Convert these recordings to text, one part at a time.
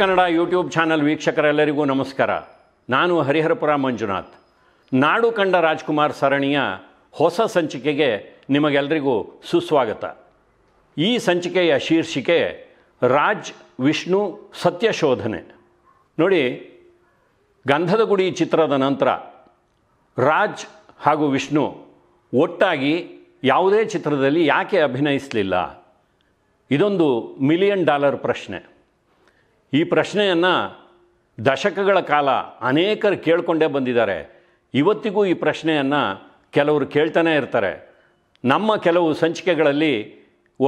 Kannada YouTube channel ವೀಕ್ಷಕರೆಲ್ಲರಿಗೂ ನಮಸ್ಕಾರ ನಾನು ಹರಿಹರಪುರ ಮಂಜುನಾಥ್ ನಾಡು ಕಂಡ ರಾಜ್ಕುಮಾರ್ ಸರಣಿಯ ಹೊಸ ಸಂಚಿಕೆಗೆ ನಿಮಗೆಲ್ಲರಿಗೂ ಸುಸ್ವಾಗತ ಈ ಸಂಚಿಕೆಯ ಶೀರ್ಷಿಕೆ ರಾಜ್ ವಿಷ್ಣು ಸತ್ಯಶೋಧನೆ ನೋಡಿ ಗಂಧದ ಗುಡಿ ಚಿತ್ರದ ನಂತರ ರಾಜ್ ಹಾಗೂ ವಿಷ್ಣು ಒಟ್ಟಾಗಿ ಯಾವುದೇ ಚಿತ್ರದಲ್ಲಿ ಯಾಕೆ ಅಭಿನಯಿಸಲಿಲ್ಲ ಇದೊಂದು ಮಿಲಿಯನ್ ಡಾಲರ್ ಪ್ರಶ್ನೆ ಈ ಪ್ರಶ್ನೆಯನ್ನು ದಶಕಗಳ ಕಾಲ ಅನೇಕರು ಕೇಳಿಕೊಂಡೇ ಬಂದಿದ್ದಾರೆ ಇವತ್ತಿಗೂ ಈ ಪ್ರಶ್ನೆಯನ್ನು ಕೆಲವರು ಕೇಳ್ತಾನೇ ಇರ್ತಾರೆ ನಮ್ಮ ಕೆಲವು ಸಂಚಿಕೆಗಳಲ್ಲಿ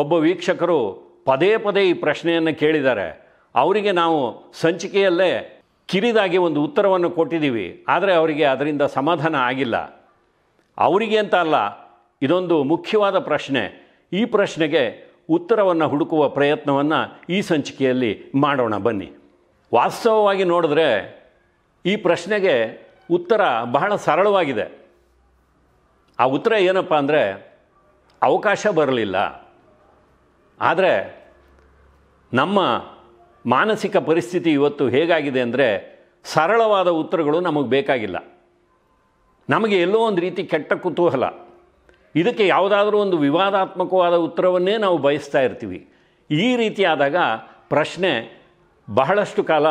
ಒಬ್ಬ ವೀಕ್ಷಕರು ಪದೇ ಪದೇ ಈ ಪ್ರಶ್ನೆಯನ್ನು ಕೇಳಿದ್ದಾರೆ ಅವರಿಗೆ ನಾವು ಸಂಚಿಕೆಯಲ್ಲೇ ಕಿರಿದಾಗಿ ಒಂದು ಉತ್ತರವನ್ನು ಕೊಟ್ಟಿದ್ದೀವಿ ಆದರೆ ಅವರಿಗೆ ಅದರಿಂದ ಸಮಾಧಾನ ಆಗಿಲ್ಲ ಅವರಿಗೆ ಅಂತ ಅಲ್ಲ ಇದೊಂದು ಮುಖ್ಯವಾದ ಪ್ರಶ್ನೆ ಈ ಪ್ರಶ್ನೆಗೆ ಉತ್ತರವನ್ನು ಹುಡುಕುವ ಪ್ರಯತ್ನವನ್ನು ಈ ಸಂಚಿಕೆಯಲ್ಲಿ ಮಾಡೋಣ ಬನ್ನಿ ವಾಸ್ತವವಾಗಿ ನೋಡಿದ್ರೆ ಈ ಪ್ರಶ್ನೆಗೆ ಉತ್ತರ ಬಹಳ ಸರಳವಾಗಿದೆ ಆ ಉತ್ತರ ಏನಪ್ಪ ಅಂದರೆ ಅವಕಾಶ ಬರಲಿಲ್ಲ ಆದರೆ ನಮ್ಮ ಮಾನಸಿಕ ಪರಿಸ್ಥಿತಿ ಇವತ್ತು ಹೇಗಾಗಿದೆ ಅಂದರೆ ಸರಳವಾದ ಉತ್ತರಗಳು ನಮಗೆ ಬೇಕಾಗಿಲ್ಲ ನಮಗೆ ಎಲ್ಲೋ ಒಂದು ರೀತಿ ಕೆಟ್ಟ ಕುತೂಹಲ ಇದಕ್ಕೆ ಯಾವುದಾದ್ರೂ ಒಂದು ವಿವಾದಾತ್ಮಕವಾದ ಉತ್ತರವನ್ನೇ ನಾವು ಬಯಸ್ತಾ ಇರ್ತೀವಿ ಈ ರೀತಿಯಾದಾಗ ಪ್ರಶ್ನೆ ಬಹಳಷ್ಟು ಕಾಲ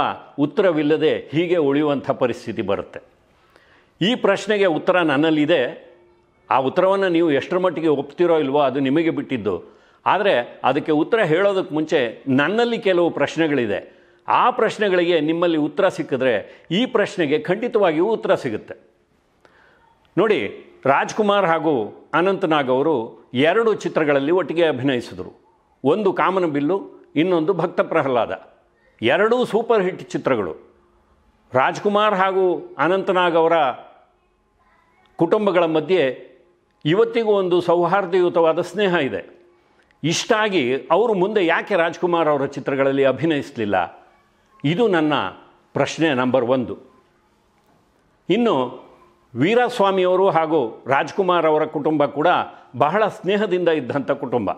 ಉತ್ತರವಿಲ್ಲದೆ ಹೀಗೆ ಉಳಿಯುವಂಥ ಪರಿಸ್ಥಿತಿ ಬರುತ್ತೆ ಈ ಪ್ರಶ್ನೆಗೆ ಉತ್ತರ ನನ್ನಲ್ಲಿದೆ ಆ ಉತ್ತರವನ್ನು ನೀವು ಎಷ್ಟರ ಮಟ್ಟಿಗೆ ಒಪ್ತಿರೋ ಇಲ್ವೋ ಅದು ನಿಮಗೆ ಬಿಟ್ಟಿದ್ದು ಆದರೆ ಅದಕ್ಕೆ ಉತ್ತರ ಹೇಳೋದಕ್ಕೆ ಮುಂಚೆ ನನ್ನಲ್ಲಿ ಕೆಲವು ಪ್ರಶ್ನೆಗಳಿದೆ ಆ ಪ್ರಶ್ನೆಗಳಿಗೆ ನಿಮ್ಮಲ್ಲಿ ಉತ್ತರ ಸಿಕ್ಕಿದ್ರೆ ಈ ಪ್ರಶ್ನೆಗೆ ಖಂಡಿತವಾಗಿಯೂ ಉತ್ತರ ಸಿಗುತ್ತೆ ನೋಡಿ ರಾಜ್ಕುಮಾರ್ ಹಾಗೂ ಅನಂತನಾಗ್ ಅವರು ಎರಡು ಚಿತ್ರಗಳಲ್ಲಿ ಒಟ್ಟಿಗೆ ಅಭಿನಯಿಸಿದರು ಒಂದು ಕಾಮನ ಬಿಲ್ಲು ಇನ್ನೊಂದು ಭಕ್ತ ಪ್ರಹ್ಲಾದ ಎರಡೂ ಸೂಪರ್ ಹಿಟ್ ಚಿತ್ರಗಳು ರಾಜ್ಕುಮಾರ್ ಹಾಗೂ ಅನಂತನಾಗ್ ಅವರ ಕುಟುಂಬಗಳ ಮಧ್ಯೆ ಇವತ್ತಿಗೂ ಒಂದು ಸೌಹಾರ್ದಯುತವಾದ ಸ್ನೇಹ ಇದೆ ಇಷ್ಟಾಗಿ ಅವರು ಮುಂದೆ ಯಾಕೆ ರಾಜ್ಕುಮಾರ್ ಅವರ ಚಿತ್ರಗಳಲ್ಲಿ ಅಭಿನಯಿಸಲಿಲ್ಲ ಇದು ನನ್ನ ಪ್ರಶ್ನೆ ನಂಬರ್ ಒಂದು ಇನ್ನು ವೀರಸ್ವಾಮಿಯವರು ಹಾಗೂ ರಾಜ್ಕುಮಾರ್ ಅವರ ಕುಟುಂಬ ಕೂಡ ಬಹಳ ಸ್ನೇಹದಿಂದ ಇದ್ದಂಥ ಕುಟುಂಬ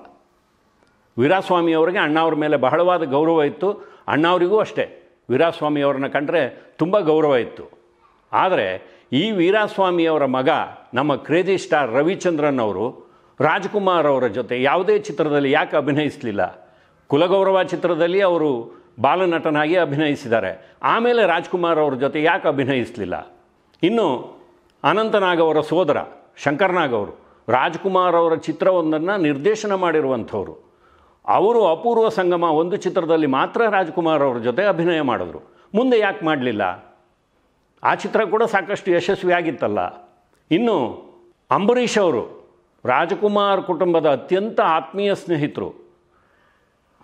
ವೀರಸ್ವಾಮಿಯವರಿಗೆ ಅಣ್ಣವ್ರ ಮೇಲೆ ಬಹಳವಾದ ಗೌರವ ಇತ್ತು ಅಣ್ಣವರಿಗೂ ಅಷ್ಟೇ ವೀರಸ್ವಾಮಿಯವ್ರನ್ನ ಕಂಡ್ರೆ ತುಂಬ ಗೌರವ ಇತ್ತು ಆದರೆ ಈ ವೀರಸ್ವಾಮಿಯವರ ಮಗ ನಮ್ಮ ಕ್ರೇಜಿ ಸ್ಟಾರ್ ರವಿಚಂದ್ರನ್ ಅವರು ರಾಜ್ಕುಮಾರ್ ಅವರ ಜೊತೆ ಯಾವುದೇ ಚಿತ್ರದಲ್ಲಿ ಯಾಕೆ ಅಭಿನಯಿಸಲಿಲ್ಲ ಕುಲಗೌರವ ಚಿತ್ರದಲ್ಲಿ ಅವರು ಬಾಲನಟನಾಗಿ ಅಭಿನಯಿಸಿದ್ದಾರೆ ಆಮೇಲೆ ರಾಜ್ಕುಮಾರ್ ಅವರ ಜೊತೆ ಯಾಕೆ ಅಭಿನಯಿಸಲಿಲ್ಲ ಇನ್ನು ಅನಂತನಾಗ್ ಅವರ ಸೋದರ ಶಂಕರ್ನಾಗ್ ಅವರು ರಾಜ್ಕುಮಾರ್ ಅವರ ಚಿತ್ರವೊಂದನ್ನು ನಿರ್ದೇಶನ ಮಾಡಿರುವಂಥವ್ರು ಅವರು ಅಪೂರ್ವ ಸಂಗಮ ಒಂದು ಚಿತ್ರದಲ್ಲಿ ಮಾತ್ರ ರಾಜ್ಕುಮಾರ್ ಅವರ ಜೊತೆ ಅಭಿನಯ ಮಾಡಿದ್ರು ಮುಂದೆ ಯಾಕೆ ಮಾಡಲಿಲ್ಲ ಆ ಚಿತ್ರ ಕೂಡ ಸಾಕಷ್ಟು ಯಶಸ್ವಿಯಾಗಿತ್ತಲ್ಲ ಇನ್ನು ಅಂಬರೀಷ್ ಅವರು ರಾಜಕುಮಾರ್ ಕುಟುಂಬದ ಅತ್ಯಂತ ಆತ್ಮೀಯ ಸ್ನೇಹಿತರು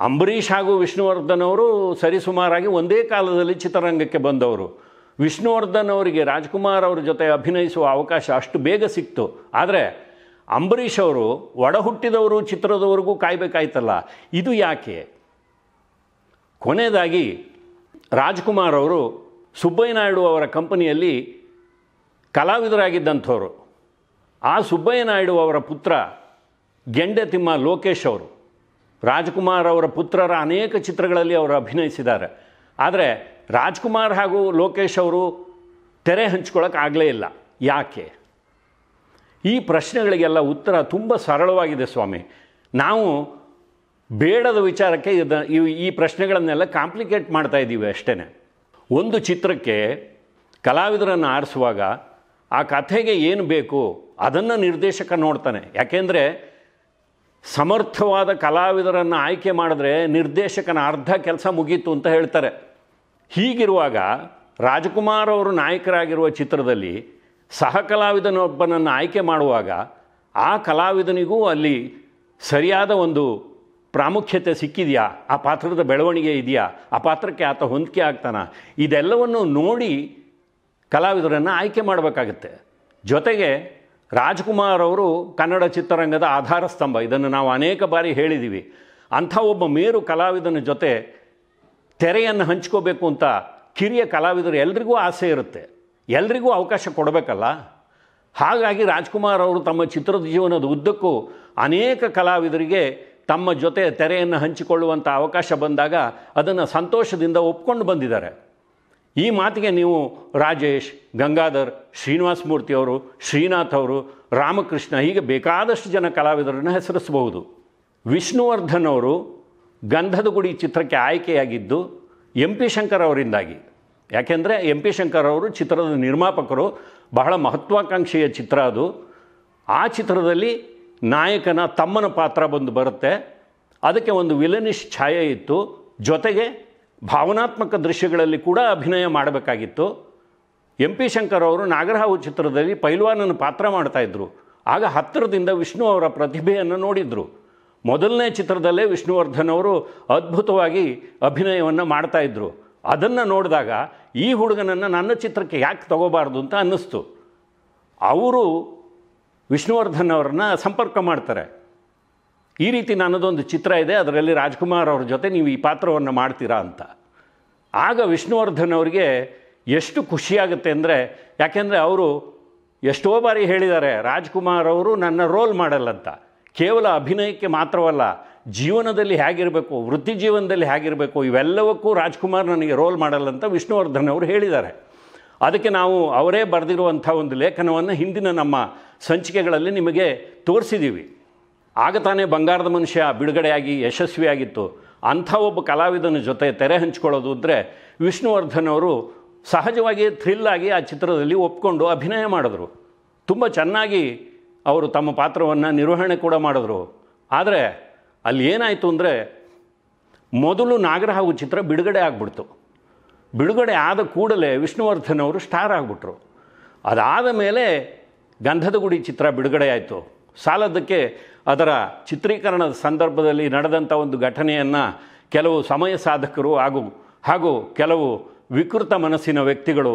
ಅಂಬರೀಷ್ ಹಾಗೂ ವಿಷ್ಣುವರ್ಧನ್ ಅವರು ಸರಿಸುಮಾರಾಗಿ ಒಂದೇ ಕಾಲದಲ್ಲಿ ಚಿತ್ರರಂಗಕ್ಕೆ ಬಂದವರು ವಿಷ್ಣುವರ್ಧನ್ ಅವರಿಗೆ ರಾಜ್ಕುಮಾರ್ ಅವ್ರ ಜೊತೆ ಅಭಿನಯಿಸುವ ಅವಕಾಶ ಅಷ್ಟು ಬೇಗ ಸಿಕ್ತು ಆದರೆ ಅಂಬರೀಷ್ ಅವರು ಒಡ ಹುಟ್ಟಿದವರು ಚಿತ್ರದವರೆಗೂ ಕಾಯಬೇಕಾಯ್ತಲ್ಲ ಇದು ಯಾಕೆ ಕೊನೆಯದಾಗಿ ರಾಜ್ಕುಮಾರ್ ಅವರು ಸುಬ್ಬಯ್ಯನಾಯ್ಡು ಅವರ ಕಂಪನಿಯಲ್ಲಿ ಕಲಾವಿದರಾಗಿದ್ದಂಥವರು ಆ ಸುಬ್ಬಯ್ಯನಾಯ್ಡು ಅವರ ಪುತ್ರ ಗೆಂಡೆ ತಿಮ್ಮ ಲೋಕೇಶ್ ಅವರು ರಾಜ್ಕುಮಾರ್ ಅವರ ಪುತ್ರರ ಅನೇಕ ಚಿತ್ರಗಳಲ್ಲಿ ಅವರು ಅಭಿನಯಿಸಿದ್ದಾರೆ ಆದರೆ ರಾಜ್ಕುಮಾರ್ ಹಾಗೂ ಲೋಕೇಶ್ ಅವರು ತೆರೆ ಆಗಲೇ ಇಲ್ಲ ಯಾಕೆ ಈ ಪ್ರಶ್ನೆಗಳಿಗೆಲ್ಲ ಉತ್ತರ ತುಂಬ ಸರಳವಾಗಿದೆ ಸ್ವಾಮಿ ನಾವು ಬೇಡದ ವಿಚಾರಕ್ಕೆ ಇದ ಈ ಪ್ರಶ್ನೆಗಳನ್ನೆಲ್ಲ ಕಾಂಪ್ಲಿಕೇಟ್ ಮಾಡ್ತಾ ಇದ್ದೀವಿ ಅಷ್ಟೇ ಒಂದು ಚಿತ್ರಕ್ಕೆ ಕಲಾವಿದರನ್ನು ಆರಿಸುವಾಗ ಆ ಕಥೆಗೆ ಏನು ಬೇಕು ಅದನ್ನು ನಿರ್ದೇಶಕ ನೋಡ್ತಾನೆ ಯಾಕೆಂದರೆ ಸಮರ್ಥವಾದ ಕಲಾವಿದರನ್ನು ಆಯ್ಕೆ ಮಾಡಿದ್ರೆ ನಿರ್ದೇಶಕನ ಅರ್ಧ ಕೆಲಸ ಮುಗೀತು ಅಂತ ಹೇಳ್ತಾರೆ ಹೀಗಿರುವಾಗ ರಾಜಕುಮಾರ್ ಅವರು ನಾಯಕರಾಗಿರುವ ಚಿತ್ರದಲ್ಲಿ ಸಹ ಕಲಾವಿದನೊಬ್ಬನನ್ನು ಆಯ್ಕೆ ಮಾಡುವಾಗ ಆ ಕಲಾವಿದನಿಗೂ ಅಲ್ಲಿ ಸರಿಯಾದ ಒಂದು ಪ್ರಾಮುಖ್ಯತೆ ಸಿಕ್ಕಿದೆಯಾ ಆ ಪಾತ್ರದ ಬೆಳವಣಿಗೆ ಇದೆಯಾ ಆ ಪಾತ್ರಕ್ಕೆ ಆತ ಹೊಂದಿಕೆ ಆಗ್ತಾನ ಇದೆಲ್ಲವನ್ನು ನೋಡಿ ಕಲಾವಿದರನ್ನು ಆಯ್ಕೆ ಮಾಡಬೇಕಾಗತ್ತೆ ಜೊತೆಗೆ ರಾಜ್ಕುಮಾರ್ ಅವರು ಕನ್ನಡ ಚಿತ್ರರಂಗದ ಆಧಾರ ಸ್ತಂಭ ಇದನ್ನು ನಾವು ಅನೇಕ ಬಾರಿ ಹೇಳಿದ್ದೀವಿ ಅಂಥ ಒಬ್ಬ ಮೇರು ಕಲಾವಿದನ ಜೊತೆ ತೆರೆಯನ್ನು ಹಂಚ್ಕೋಬೇಕು ಅಂತ ಕಿರಿಯ ಕಲಾವಿದರು ಎಲ್ರಿಗೂ ಆಸೆ ಇರುತ್ತೆ ಎಲ್ರಿಗೂ ಅವಕಾಶ ಕೊಡಬೇಕಲ್ಲ ಹಾಗಾಗಿ ರಾಜ್ಕುಮಾರ್ ಅವರು ತಮ್ಮ ಚಿತ್ರದ ಜೀವನದ ಉದ್ದಕ್ಕೂ ಅನೇಕ ಕಲಾವಿದರಿಗೆ ತಮ್ಮ ಜೊತೆ ತೆರೆಯನ್ನು ಹಂಚಿಕೊಳ್ಳುವಂಥ ಅವಕಾಶ ಬಂದಾಗ ಅದನ್ನು ಸಂತೋಷದಿಂದ ಒಪ್ಕೊಂಡು ಬಂದಿದ್ದಾರೆ ಈ ಮಾತಿಗೆ ನೀವು ರಾಜೇಶ್ ಗಂಗಾಧರ್ ಶ್ರೀನಿವಾಸ ಮೂರ್ತಿಯವರು ಶ್ರೀನಾಥ್ ಅವರು ರಾಮಕೃಷ್ಣ ಹೀಗೆ ಬೇಕಾದಷ್ಟು ಜನ ಕಲಾವಿದರನ್ನು ಹೆಸರಿಸಬಹುದು ವಿಷ್ಣುವರ್ಧನ್ ಅವರು ಗಂಧದ ಗುಡಿ ಚಿತ್ರಕ್ಕೆ ಆಯ್ಕೆಯಾಗಿದ್ದು ಎಂ ಪಿ ಶಂಕರ್ ಅವರಿಂದಾಗಿ ಯಾಕೆಂದರೆ ಎಂ ಪಿ ಶಂಕರ್ ಅವರು ಚಿತ್ರದ ನಿರ್ಮಾಪಕರು ಬಹಳ ಮಹತ್ವಾಕಾಂಕ್ಷೆಯ ಚಿತ್ರ ಅದು ಆ ಚಿತ್ರದಲ್ಲಿ ನಾಯಕನ ತಮ್ಮನ ಪಾತ್ರ ಬಂದು ಬರುತ್ತೆ ಅದಕ್ಕೆ ಒಂದು ವಿಲನಿಶ್ ಛಾಯೆ ಇತ್ತು ಜೊತೆಗೆ ಭಾವನಾತ್ಮಕ ದೃಶ್ಯಗಳಲ್ಲಿ ಕೂಡ ಅಭಿನಯ ಮಾಡಬೇಕಾಗಿತ್ತು ಎಂ ಪಿ ಶಂಕರ್ ಅವರು ನಾಗರಹಾವು ಚಿತ್ರದಲ್ಲಿ ಪೈಲ್ವಾನನ ಪಾತ್ರ ಮಾಡ್ತಾಯಿದ್ರು ಆಗ ಹತ್ತಿರದಿಂದ ವಿಷ್ಣು ಅವರ ಪ್ರತಿಭೆಯನ್ನು ನೋಡಿದರು ಮೊದಲನೇ ಚಿತ್ರದಲ್ಲೇ ವಿಷ್ಣುವರ್ಧನ್ ಅವರು ಅದ್ಭುತವಾಗಿ ಅಭಿನಯವನ್ನು ಮಾಡ್ತಾಯಿದ್ರು ಅದನ್ನು ನೋಡಿದಾಗ ಈ ಹುಡುಗನನ್ನು ನನ್ನ ಚಿತ್ರಕ್ಕೆ ಯಾಕೆ ತಗೋಬಾರ್ದು ಅಂತ ಅನ್ನಿಸ್ತು ಅವರು ವಿಷ್ಣುವರ್ಧನ್ ಅವ್ರನ್ನ ಸಂಪರ್ಕ ಮಾಡ್ತಾರೆ ಈ ರೀತಿ ನನ್ನದೊಂದು ಚಿತ್ರ ಇದೆ ಅದರಲ್ಲಿ ರಾಜ್ಕುಮಾರ್ ಅವ್ರ ಜೊತೆ ನೀವು ಈ ಪಾತ್ರವನ್ನು ಮಾಡ್ತೀರಾ ಅಂತ ಆಗ ವಿಷ್ಣುವರ್ಧನ್ ಅವರಿಗೆ ಎಷ್ಟು ಖುಷಿಯಾಗುತ್ತೆ ಅಂದರೆ ಯಾಕೆಂದರೆ ಅವರು ಎಷ್ಟೋ ಬಾರಿ ಹೇಳಿದ್ದಾರೆ ರಾಜ್ಕುಮಾರ್ ಅವರು ನನ್ನ ರೋಲ್ ಮಾಡಲ್ಲಂತ ಕೇವಲ ಅಭಿನಯಕ್ಕೆ ಮಾತ್ರವಲ್ಲ ಜೀವನದಲ್ಲಿ ಹೇಗಿರಬೇಕು ವೃತ್ತಿ ಜೀವನದಲ್ಲಿ ಹೇಗಿರಬೇಕು ಇವೆಲ್ಲವಕ್ಕೂ ರಾಜ್ಕುಮಾರ್ ನನಗೆ ರೋಲ್ ಮಾಡಲ್ಲಂತ ವಿಷ್ಣುವರ್ಧನ್ ಅವರು ಹೇಳಿದ್ದಾರೆ ಅದಕ್ಕೆ ನಾವು ಅವರೇ ಬರೆದಿರುವಂಥ ಒಂದು ಲೇಖನವನ್ನು ಹಿಂದಿನ ನಮ್ಮ ಸಂಚಿಕೆಗಳಲ್ಲಿ ನಿಮಗೆ ತೋರಿಸಿದ್ದೀವಿ ಆಗ ತಾನೇ ಬಂಗಾರದ ಮನುಷ್ಯ ಬಿಡುಗಡೆಯಾಗಿ ಯಶಸ್ವಿಯಾಗಿತ್ತು ಅಂಥ ಒಬ್ಬ ಕಲಾವಿದನ ಜೊತೆ ತೆರೆ ಹಂಚಿಕೊಳ್ಳೋದು ಅಂದರೆ ವಿಷ್ಣುವರ್ಧನ್ ಅವರು ಸಹಜವಾಗಿ ಥ್ರಿಲ್ಲಾಗಿ ಆ ಚಿತ್ರದಲ್ಲಿ ಒಪ್ಕೊಂಡು ಅಭಿನಯ ಮಾಡಿದ್ರು ತುಂಬ ಚೆನ್ನಾಗಿ ಅವರು ತಮ್ಮ ಪಾತ್ರವನ್ನು ನಿರ್ವಹಣೆ ಕೂಡ ಮಾಡಿದ್ರು ಆದರೆ ಅಲ್ಲಿ ಏನಾಯಿತು ಅಂದರೆ ಮೊದಲು ನಾಗರ ಹಾಗೂ ಚಿತ್ರ ಬಿಡುಗಡೆ ಆಗ್ಬಿಡ್ತು ಬಿಡುಗಡೆ ಆದ ಕೂಡಲೇ ವಿಷ್ಣುವರ್ಧನ್ ಅವರು ಸ್ಟಾರ್ ಆಗಿಬಿಟ್ರು ಅದಾದ ಮೇಲೆ ಗಂಧದ ಗುಡಿ ಚಿತ್ರ ಬಿಡುಗಡೆ ಆಯಿತು ಸಾಲದಕ್ಕೆ ಅದರ ಚಿತ್ರೀಕರಣದ ಸಂದರ್ಭದಲ್ಲಿ ನಡೆದಂಥ ಒಂದು ಘಟನೆಯನ್ನು ಕೆಲವು ಸಮಯ ಸಾಧಕರು ಹಾಗೂ ಹಾಗೂ ಕೆಲವು ವಿಕೃತ ಮನಸ್ಸಿನ ವ್ಯಕ್ತಿಗಳು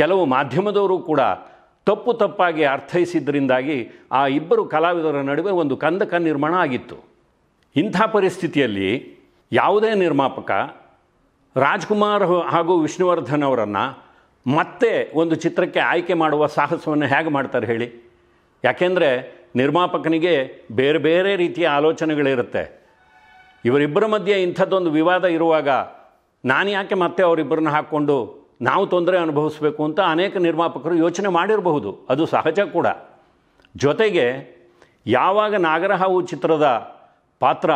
ಕೆಲವು ಮಾಧ್ಯಮದವರು ಕೂಡ ತಪ್ಪು ತಪ್ಪಾಗಿ ಅರ್ಥೈಸಿದ್ದರಿಂದಾಗಿ ಆ ಇಬ್ಬರು ಕಲಾವಿದರ ನಡುವೆ ಒಂದು ಕಂದಕ ನಿರ್ಮಾಣ ಆಗಿತ್ತು ಇಂಥ ಪರಿಸ್ಥಿತಿಯಲ್ಲಿ ಯಾವುದೇ ನಿರ್ಮಾಪಕ ರಾಜ್ಕುಮಾರ್ ಹಾಗೂ ವಿಷ್ಣುವರ್ಧನ್ ಅವರನ್ನು ಮತ್ತೆ ಒಂದು ಚಿತ್ರಕ್ಕೆ ಆಯ್ಕೆ ಮಾಡುವ ಸಾಹಸವನ್ನು ಹೇಗೆ ಮಾಡ್ತಾರೆ ಹೇಳಿ ಯಾಕೆಂದರೆ ನಿರ್ಮಾಪಕನಿಗೆ ಬೇರೆ ಬೇರೆ ರೀತಿಯ ಆಲೋಚನೆಗಳಿರುತ್ತೆ ಇವರಿಬ್ಬರ ಮಧ್ಯೆ ಇಂಥದ್ದೊಂದು ವಿವಾದ ಇರುವಾಗ ನಾನು ಯಾಕೆ ಮತ್ತೆ ಅವರಿಬ್ಬರನ್ನ ಹಾಕ್ಕೊಂಡು ನಾವು ತೊಂದರೆ ಅನುಭವಿಸಬೇಕು ಅಂತ ಅನೇಕ ನಿರ್ಮಾಪಕರು ಯೋಚನೆ ಮಾಡಿರಬಹುದು ಅದು ಸಹಜ ಕೂಡ ಜೊತೆಗೆ ಯಾವಾಗ ನಾಗರಹಾವು ಚಿತ್ರದ ಪಾತ್ರ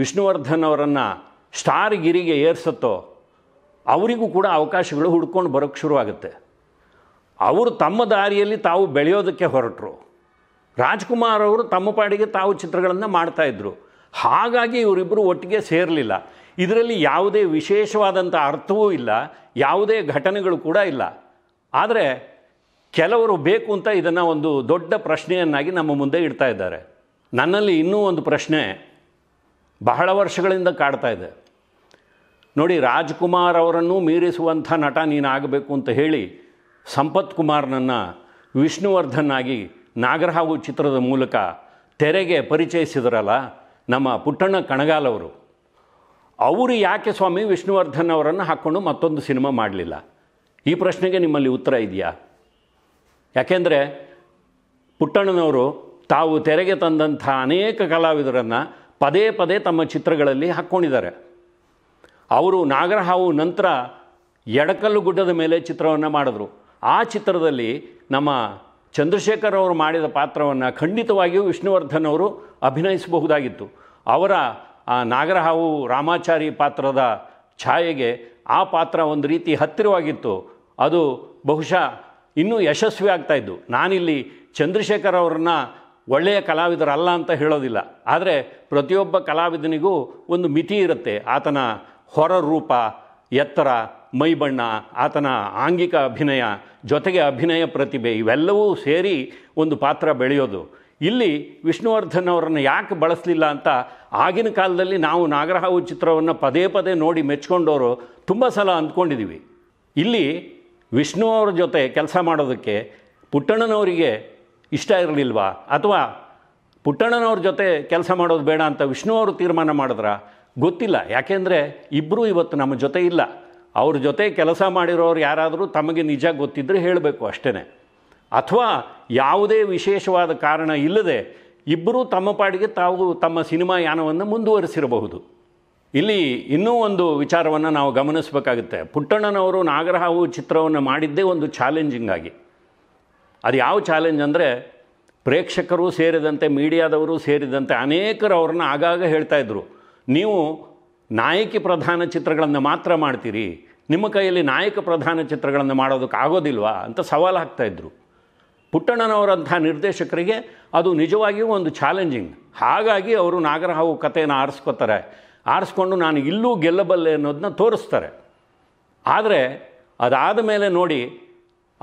ವಿಷ್ಣುವರ್ಧನ್ ಅವರನ್ನು ಸ್ಟಾರ್ ಗಿರಿಗೆ ಏರ್ಸತ್ತೋ ಅವರಿಗೂ ಕೂಡ ಅವಕಾಶಗಳು ಹುಡ್ಕೊಂಡು ಬರೋಕ್ಕೆ ಶುರುವಾಗುತ್ತೆ ಅವರು ತಮ್ಮ ದಾರಿಯಲ್ಲಿ ತಾವು ಬೆಳೆಯೋದಕ್ಕೆ ಹೊರಟರು ರಾಜ್ಕುಮಾರ್ ಅವರು ತಮ್ಮ ಪಾಡಿಗೆ ತಾವು ಚಿತ್ರಗಳನ್ನು ಮಾಡ್ತಾಯಿದ್ರು ಹಾಗಾಗಿ ಇವರಿಬ್ಬರು ಒಟ್ಟಿಗೆ ಸೇರಲಿಲ್ಲ ಇದರಲ್ಲಿ ಯಾವುದೇ ವಿಶೇಷವಾದಂಥ ಅರ್ಥವೂ ಇಲ್ಲ ಯಾವುದೇ ಘಟನೆಗಳು ಕೂಡ ಇಲ್ಲ ಆದರೆ ಕೆಲವರು ಬೇಕು ಅಂತ ಇದನ್ನು ಒಂದು ದೊಡ್ಡ ಪ್ರಶ್ನೆಯನ್ನಾಗಿ ನಮ್ಮ ಮುಂದೆ ಇಡ್ತಾ ಇದ್ದಾರೆ ನನ್ನಲ್ಲಿ ಇನ್ನೂ ಒಂದು ಪ್ರಶ್ನೆ ಬಹಳ ವರ್ಷಗಳಿಂದ ಕಾಡ್ತಾ ಇದೆ ನೋಡಿ ರಾಜ್ಕುಮಾರ್ ಅವರನ್ನು ಮೀರಿಸುವಂಥ ನಟ ನೀನಾಗಬೇಕು ಅಂತ ಹೇಳಿ ಸಂಪತ್ ಕುಮಾರ್ನನ್ನು ವಿಷ್ಣುವರ್ಧನ್ ಆಗಿ ನಾಗರಹಾವು ಚಿತ್ರದ ಮೂಲಕ ತೆರೆಗೆ ಪರಿಚಯಿಸಿದ್ರಲ್ಲ ನಮ್ಮ ಪುಟ್ಟಣ್ಣ ಕಣಗಾಲವರು ಅವರು ಯಾಕೆ ಸ್ವಾಮಿ ವಿಷ್ಣುವರ್ಧನ್ ಅವರನ್ನು ಹಾಕ್ಕೊಂಡು ಮತ್ತೊಂದು ಸಿನಿಮಾ ಮಾಡಲಿಲ್ಲ ಈ ಪ್ರಶ್ನೆಗೆ ನಿಮ್ಮಲ್ಲಿ ಉತ್ತರ ಇದೆಯಾ ಯಾಕೆಂದರೆ ಪುಟ್ಟಣ್ಣನವರು ತಾವು ತೆರೆಗೆ ತಂದಂಥ ಅನೇಕ ಕಲಾವಿದರನ್ನು ಪದೇ ಪದೇ ತಮ್ಮ ಚಿತ್ರಗಳಲ್ಲಿ ಹಾಕ್ಕೊಂಡಿದ್ದಾರೆ ಅವರು ನಾಗರಹಾವು ನಂತರ ಎಡಕಲ್ಲು ಗುಡ್ಡದ ಮೇಲೆ ಚಿತ್ರವನ್ನು ಮಾಡಿದ್ರು ಆ ಚಿತ್ರದಲ್ಲಿ ನಮ್ಮ ಚಂದ್ರಶೇಖರ್ ಅವರು ಮಾಡಿದ ಪಾತ್ರವನ್ನು ಖಂಡಿತವಾಗಿಯೂ ವಿಷ್ಣುವರ್ಧನ್ ಅವರು ಅಭಿನಯಿಸಬಹುದಾಗಿತ್ತು ಅವರ ಆ ನಾಗರಹಾವು ರಾಮಾಚಾರಿ ಪಾತ್ರದ ಛಾಯೆಗೆ ಆ ಪಾತ್ರ ಒಂದು ರೀತಿ ಹತ್ತಿರವಾಗಿತ್ತು ಅದು ಬಹುಶಃ ಇನ್ನೂ ಯಶಸ್ವಿ ಆಗ್ತಾಯಿದ್ದು ನಾನಿಲ್ಲಿ ಚಂದ್ರಶೇಖರ್ ಅವ್ರನ್ನ ಒಳ್ಳೆಯ ಕಲಾವಿದರಲ್ಲ ಅಂತ ಹೇಳೋದಿಲ್ಲ ಆದರೆ ಪ್ರತಿಯೊಬ್ಬ ಕಲಾವಿದನಿಗೂ ಒಂದು ಮಿತಿ ಇರುತ್ತೆ ಆತನ ಹೊರರೂಪ ಎತ್ತರ ಮೈಬಣ್ಣ ಆತನ ಆಂಗಿಕ ಅಭಿನಯ ಜೊತೆಗೆ ಅಭಿನಯ ಪ್ರತಿಭೆ ಇವೆಲ್ಲವೂ ಸೇರಿ ಒಂದು ಪಾತ್ರ ಬೆಳೆಯೋದು ಇಲ್ಲಿ ವಿಷ್ಣುವರ್ಧನ್ ಅವರನ್ನು ಯಾಕೆ ಬಳಸಲಿಲ್ಲ ಅಂತ ಆಗಿನ ಕಾಲದಲ್ಲಿ ನಾವು ನಾಗರಹಾವು ಚಿತ್ರವನ್ನು ಪದೇ ಪದೇ ನೋಡಿ ಮೆಚ್ಕೊಂಡವರು ತುಂಬ ಸಲ ಅಂದ್ಕೊಂಡಿದ್ದೀವಿ ಇಲ್ಲಿ ವಿಷ್ಣು ಅವ್ರ ಜೊತೆ ಕೆಲಸ ಮಾಡೋದಕ್ಕೆ ಪುಟ್ಟಣ್ಣನವರಿಗೆ ಇಷ್ಟ ಇರಲಿಲ್ವಾ ಅಥವಾ ಪುಟ್ಟಣ್ಣನವ್ರ ಜೊತೆ ಕೆಲಸ ಮಾಡೋದು ಬೇಡ ಅಂತ ವಿಷ್ಣು ಅವರು ತೀರ್ಮಾನ ಮಾಡಿದ್ರ ಗೊತ್ತಿಲ್ಲ ಯಾಕೆಂದರೆ ಇಬ್ಬರೂ ಇವತ್ತು ನಮ್ಮ ಜೊತೆ ಇಲ್ಲ ಅವ್ರ ಜೊತೆ ಕೆಲಸ ಮಾಡಿರೋರು ಯಾರಾದರೂ ತಮಗೆ ನಿಜ ಗೊತ್ತಿದ್ದರೆ ಹೇಳಬೇಕು ಅಷ್ಟೇ ಅಥವಾ ಯಾವುದೇ ವಿಶೇಷವಾದ ಕಾರಣ ಇಲ್ಲದೆ ಇಬ್ಬರೂ ತಮ್ಮ ಪಾಡಿಗೆ ತಾವು ತಮ್ಮ ಸಿನಿಮಾ ಯಾನವನ್ನು ಮುಂದುವರಿಸಿರಬಹುದು ಇಲ್ಲಿ ಇನ್ನೂ ಒಂದು ವಿಚಾರವನ್ನು ನಾವು ಗಮನಿಸಬೇಕಾಗುತ್ತೆ ಪುಟ್ಟಣ್ಣನವರು ನಾಗರಹಾವು ಚಿತ್ರವನ್ನು ಮಾಡಿದ್ದೇ ಒಂದು ಚಾಲೆಂಜಿಂಗ್ ಆಗಿ ಅದು ಯಾವ ಚಾಲೆಂಜ್ ಅಂದರೆ ಪ್ರೇಕ್ಷಕರು ಸೇರಿದಂತೆ ಮೀಡಿಯಾದವರು ಸೇರಿದಂತೆ ಅನೇಕರು ಅವ್ರನ್ನ ಆಗಾಗ ಹೇಳ್ತಾಯಿದ್ರು ನೀವು ನಾಯಕಿ ಪ್ರಧಾನ ಚಿತ್ರಗಳನ್ನು ಮಾತ್ರ ಮಾಡ್ತೀರಿ ನಿಮ್ಮ ಕೈಯಲ್ಲಿ ನಾಯಕ ಪ್ರಧಾನ ಚಿತ್ರಗಳನ್ನು ಮಾಡೋದಕ್ಕೆ ಆಗೋದಿಲ್ವಾ ಅಂತ ಸವಾಲು ಹಾಕ್ತಾಯಿದ್ರು ಪುಟ್ಟಣ್ಣನವರಂಥ ನಿರ್ದೇಶಕರಿಗೆ ಅದು ನಿಜವಾಗಿಯೂ ಒಂದು ಚಾಲೆಂಜಿಂಗ್ ಹಾಗಾಗಿ ಅವರು ನಾಗರಹಾವು ಕಥೆಯನ್ನು ಆರಿಸ್ಕೋತಾರೆ ಆರಿಸ್ಕೊಂಡು ನಾನು ಇಲ್ಲೂ ಗೆಲ್ಲಬಲ್ಲೆ ಅನ್ನೋದನ್ನ ತೋರಿಸ್ತಾರೆ ಆದರೆ ಅದಾದ ಮೇಲೆ ನೋಡಿ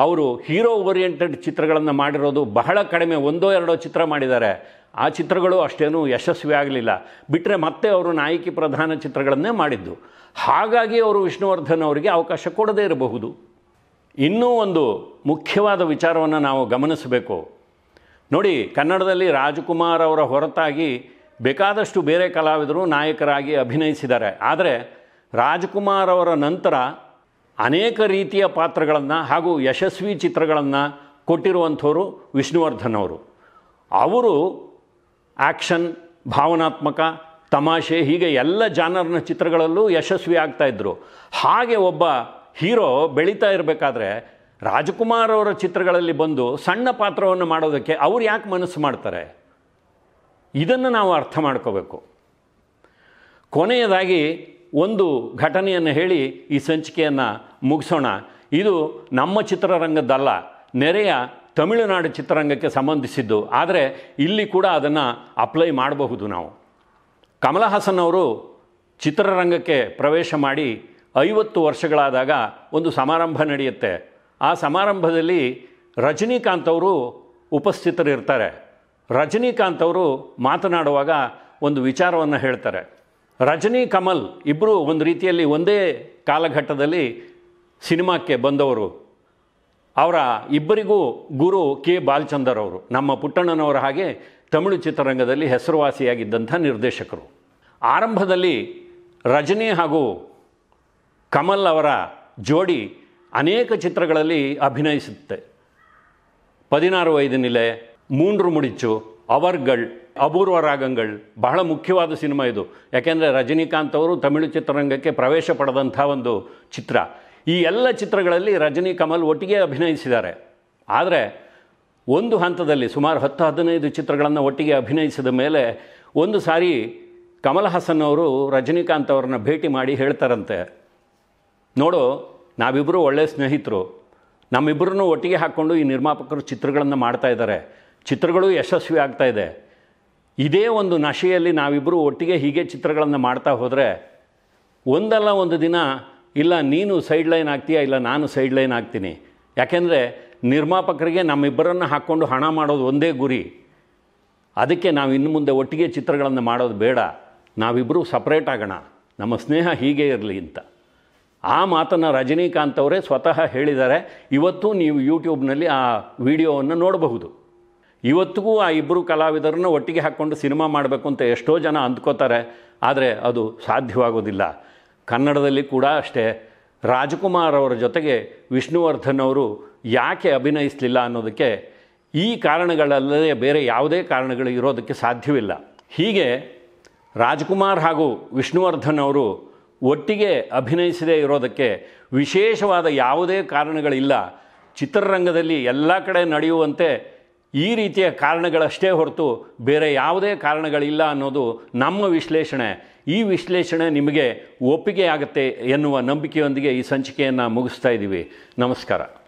ಅವರು ಹೀರೋ ಓರಿಯೆಂಟೆಡ್ ಚಿತ್ರಗಳನ್ನು ಮಾಡಿರೋದು ಬಹಳ ಕಡಿಮೆ ಒಂದೋ ಎರಡೋ ಚಿತ್ರ ಮಾಡಿದ್ದಾರೆ ಆ ಚಿತ್ರಗಳು ಅಷ್ಟೇನೂ ಯಶಸ್ವಿ ಆಗಲಿಲ್ಲ ಬಿಟ್ಟರೆ ಮತ್ತೆ ಅವರು ನಾಯಕಿ ಪ್ರಧಾನ ಚಿತ್ರಗಳನ್ನೇ ಮಾಡಿದ್ದು ಹಾಗಾಗಿ ಅವರು ವಿಷ್ಣುವರ್ಧನ್ ಅವರಿಗೆ ಅವಕಾಶ ಕೊಡದೇ ಇರಬಹುದು ಇನ್ನೂ ಒಂದು ಮುಖ್ಯವಾದ ವಿಚಾರವನ್ನು ನಾವು ಗಮನಿಸಬೇಕು ನೋಡಿ ಕನ್ನಡದಲ್ಲಿ ರಾಜಕುಮಾರ್ ಅವರ ಹೊರತಾಗಿ ಬೇಕಾದಷ್ಟು ಬೇರೆ ಕಲಾವಿದರು ನಾಯಕರಾಗಿ ಅಭಿನಯಿಸಿದ್ದಾರೆ ಆದರೆ ರಾಜ್ಕುಮಾರ್ ಅವರ ನಂತರ ಅನೇಕ ರೀತಿಯ ಪಾತ್ರಗಳನ್ನು ಹಾಗೂ ಯಶಸ್ವಿ ಚಿತ್ರಗಳನ್ನು ಕೊಟ್ಟಿರುವಂಥವರು ವಿಷ್ಣುವರ್ಧನ್ ಅವರು ಅವರು ಆ್ಯಕ್ಷನ್ ಭಾವನಾತ್ಮಕ ತಮಾಷೆ ಹೀಗೆ ಎಲ್ಲ ಜಾನರ್ನ ಚಿತ್ರಗಳಲ್ಲೂ ಯಶಸ್ವಿ ಆಗ್ತಾಯಿದ್ರು ಹಾಗೆ ಒಬ್ಬ ಹೀರೋ ಬೆಳೀತಾ ಇರಬೇಕಾದ್ರೆ ರಾಜಕುಮಾರ್ ಅವರ ಚಿತ್ರಗಳಲ್ಲಿ ಬಂದು ಸಣ್ಣ ಪಾತ್ರವನ್ನು ಮಾಡೋದಕ್ಕೆ ಅವ್ರು ಯಾಕೆ ಮನಸ್ಸು ಮಾಡ್ತಾರೆ ಇದನ್ನು ನಾವು ಅರ್ಥ ಮಾಡ್ಕೋಬೇಕು ಕೊನೆಯದಾಗಿ ಒಂದು ಘಟನೆಯನ್ನು ಹೇಳಿ ಈ ಸಂಚಿಕೆಯನ್ನು ಮುಗಿಸೋಣ ಇದು ನಮ್ಮ ಚಿತ್ರರಂಗದ್ದಲ್ಲ ನೆರೆಯ ತಮಿಳುನಾಡು ಚಿತ್ರರಂಗಕ್ಕೆ ಸಂಬಂಧಿಸಿದ್ದು ಆದರೆ ಇಲ್ಲಿ ಕೂಡ ಅದನ್ನು ಅಪ್ಲೈ ಮಾಡಬಹುದು ನಾವು ಕಮಲಹಾಸನ್ ಅವರು ಚಿತ್ರರಂಗಕ್ಕೆ ಪ್ರವೇಶ ಮಾಡಿ ಐವತ್ತು ವರ್ಷಗಳಾದಾಗ ಒಂದು ಸಮಾರಂಭ ನಡೆಯುತ್ತೆ ಆ ಸಮಾರಂಭದಲ್ಲಿ ರಜನಿಕಾಂತ್ ಅವರು ಉಪಸ್ಥಿತರಿರ್ತಾರೆ ರಜನಿಕಾಂತ್ ಅವರು ಮಾತನಾಡುವಾಗ ಒಂದು ವಿಚಾರವನ್ನು ಹೇಳ್ತಾರೆ ರಜನಿ ಕಮಲ್ ಇಬ್ಬರು ಒಂದು ರೀತಿಯಲ್ಲಿ ಒಂದೇ ಕಾಲಘಟ್ಟದಲ್ಲಿ ಸಿನಿಮಾಕ್ಕೆ ಬಂದವರು ಅವರ ಇಬ್ಬರಿಗೂ ಗುರು ಕೆ ಬಾಲಚಂದರ್ ಅವರು ನಮ್ಮ ಪುಟ್ಟಣ್ಣನವರ ಹಾಗೆ ತಮಿಳು ಚಿತ್ರರಂಗದಲ್ಲಿ ಹೆಸರುವಾಸಿಯಾಗಿದ್ದಂಥ ನಿರ್ದೇಶಕರು ಆರಂಭದಲ್ಲಿ ರಜನಿ ಹಾಗೂ ಕಮಲ್ ಅವರ ಜೋಡಿ ಅನೇಕ ಚಿತ್ರಗಳಲ್ಲಿ ಅಭಿನಯಿಸುತ್ತೆ ಪದಿನಾರು ವೈದು ಮೂಂಡ್ರು ಮುಡಿಚು ಅವರ್ಗಳ್ ಅಪೂರ್ವ ರಾಗಂಗಳು ಬಹಳ ಮುಖ್ಯವಾದ ಸಿನಿಮಾ ಇದು ಯಾಕೆಂದರೆ ರಜನಿಕಾಂತ್ ಅವರು ತಮಿಳು ಚಿತ್ರರಂಗಕ್ಕೆ ಪ್ರವೇಶ ಪಡೆದಂಥ ಒಂದು ಚಿತ್ರ ಈ ಎಲ್ಲ ಚಿತ್ರಗಳಲ್ಲಿ ರಜನಿ ಕಮಲ್ ಒಟ್ಟಿಗೆ ಅಭಿನಯಿಸಿದ್ದಾರೆ ಆದರೆ ಒಂದು ಹಂತದಲ್ಲಿ ಸುಮಾರು ಹತ್ತು ಹದಿನೈದು ಚಿತ್ರಗಳನ್ನು ಒಟ್ಟಿಗೆ ಅಭಿನಯಿಸಿದ ಮೇಲೆ ಒಂದು ಸಾರಿ ಕಮಲ್ ಹಾಸನ್ ಅವರು ರಜನಿಕಾಂತ್ ಅವರನ್ನ ಭೇಟಿ ಮಾಡಿ ಹೇಳ್ತಾರಂತೆ ನೋಡು ನಾವಿಬ್ಬರು ಒಳ್ಳೆಯ ಸ್ನೇಹಿತರು ನಮ್ಮಿಬ್ಬರನ್ನು ಒಟ್ಟಿಗೆ ಹಾಕ್ಕೊಂಡು ಈ ನಿರ್ಮಾಪಕರು ಚಿತ್ರಗಳನ್ನು ಮಾಡ್ತಾ ಇದ್ದಾರೆ ಚಿತ್ರಗಳು ಯಶಸ್ವಿ ಆಗ್ತಾ ಇದೆ ಇದೇ ಒಂದು ನಶೆಯಲ್ಲಿ ನಾವಿಬ್ಬರು ಒಟ್ಟಿಗೆ ಹೀಗೆ ಚಿತ್ರಗಳನ್ನು ಮಾಡ್ತಾ ಹೋದರೆ ಒಂದಲ್ಲ ಒಂದು ದಿನ ಇಲ್ಲ ನೀನು ಸೈಡ್ ಲೈನ್ ಆಗ್ತೀಯಾ ಇಲ್ಲ ನಾನು ಸೈಡ್ ಲೈನ್ ಆಗ್ತೀನಿ ಯಾಕೆಂದರೆ ನಿರ್ಮಾಪಕರಿಗೆ ನಮ್ಮಿಬ್ಬರನ್ನು ಹಾಕ್ಕೊಂಡು ಹಣ ಮಾಡೋದು ಒಂದೇ ಗುರಿ ಅದಕ್ಕೆ ನಾವು ಇನ್ನು ಮುಂದೆ ಒಟ್ಟಿಗೆ ಚಿತ್ರಗಳನ್ನು ಮಾಡೋದು ಬೇಡ ನಾವಿಬ್ಬರೂ ಸಪ್ರೇಟ್ ಆಗೋಣ ನಮ್ಮ ಸ್ನೇಹ ಹೀಗೆ ಇರಲಿ ಅಂತ ಆ ಮಾತನ್ನು ರಜನೀಕಾಂತ್ ಅವರೇ ಸ್ವತಃ ಹೇಳಿದ್ದಾರೆ ಇವತ್ತು ನೀವು ಯೂಟ್ಯೂಬ್ನಲ್ಲಿ ಆ ವಿಡಿಯೋವನ್ನು ನೋಡಬಹುದು ಇವತ್ತಿಗೂ ಆ ಇಬ್ಬರು ಕಲಾವಿದರನ್ನು ಒಟ್ಟಿಗೆ ಹಾಕ್ಕೊಂಡು ಸಿನಿಮಾ ಮಾಡಬೇಕು ಅಂತ ಎಷ್ಟೋ ಜನ ಅಂದ್ಕೋತಾರೆ ಆದರೆ ಅದು ಸಾಧ್ಯವಾಗೋದಿಲ್ಲ ಕನ್ನಡದಲ್ಲಿ ಕೂಡ ಅಷ್ಟೇ ರಾಜಕುಮಾರ್ ಅವರ ಜೊತೆಗೆ ವಿಷ್ಣುವರ್ಧನ್ ಅವರು ಯಾಕೆ ಅಭಿನಯಿಸಲಿಲ್ಲ ಅನ್ನೋದಕ್ಕೆ ಈ ಕಾರಣಗಳಲ್ಲದೆ ಬೇರೆ ಯಾವುದೇ ಕಾರಣಗಳು ಇರೋದಕ್ಕೆ ಸಾಧ್ಯವಿಲ್ಲ ಹೀಗೆ ರಾಜ್ಕುಮಾರ್ ಹಾಗೂ ವಿಷ್ಣುವರ್ಧನ್ ಅವರು ಒಟ್ಟಿಗೆ ಅಭಿನಯಿಸದೇ ಇರೋದಕ್ಕೆ ವಿಶೇಷವಾದ ಯಾವುದೇ ಕಾರಣಗಳಿಲ್ಲ ಚಿತ್ರರಂಗದಲ್ಲಿ ಎಲ್ಲ ಕಡೆ ನಡೆಯುವಂತೆ ಈ ರೀತಿಯ ಕಾರಣಗಳಷ್ಟೇ ಹೊರತು ಬೇರೆ ಯಾವುದೇ ಕಾರಣಗಳಿಲ್ಲ ಅನ್ನೋದು ನಮ್ಮ ವಿಶ್ಲೇಷಣೆ ಈ ವಿಶ್ಲೇಷಣೆ ನಿಮಗೆ ಒಪ್ಪಿಗೆ ಆಗುತ್ತೆ ಎನ್ನುವ ನಂಬಿಕೆಯೊಂದಿಗೆ ಈ ಸಂಚಿಕೆಯನ್ನು ಮುಗಿಸ್ತಾ ಇದ್ದೀವಿ ನಮಸ್ಕಾರ